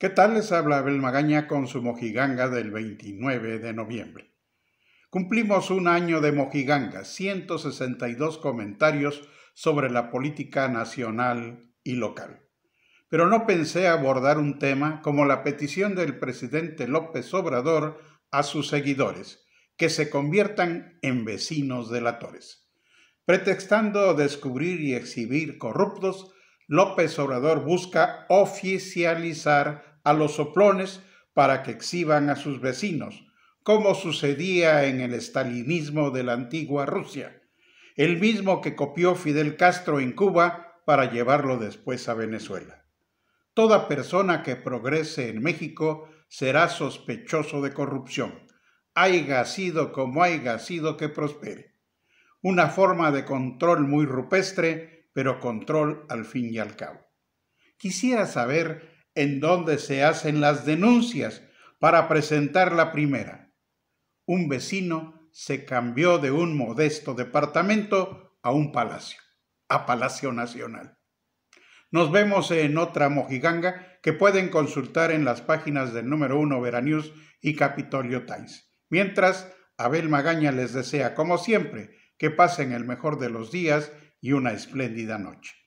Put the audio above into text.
¿Qué tal? Les habla Abel Magaña con su mojiganga del 29 de noviembre. Cumplimos un año de mojiganga, 162 comentarios sobre la política nacional y local. Pero no pensé abordar un tema como la petición del presidente López Obrador a sus seguidores, que se conviertan en vecinos delatores. Pretextando descubrir y exhibir corruptos, López Obrador busca oficializar a los soplones para que exhiban a sus vecinos, como sucedía en el estalinismo de la antigua Rusia, el mismo que copió Fidel Castro en Cuba para llevarlo después a Venezuela. Toda persona que progrese en México será sospechoso de corrupción, haiga sido como haya sido que prospere. Una forma de control muy rupestre, pero control al fin y al cabo. Quisiera saber en donde se hacen las denuncias para presentar la primera. Un vecino se cambió de un modesto departamento a un palacio, a Palacio Nacional. Nos vemos en otra mojiganga que pueden consultar en las páginas del número 1 Veranews y Capitolio Times. Mientras, Abel Magaña les desea, como siempre, que pasen el mejor de los días y una espléndida noche.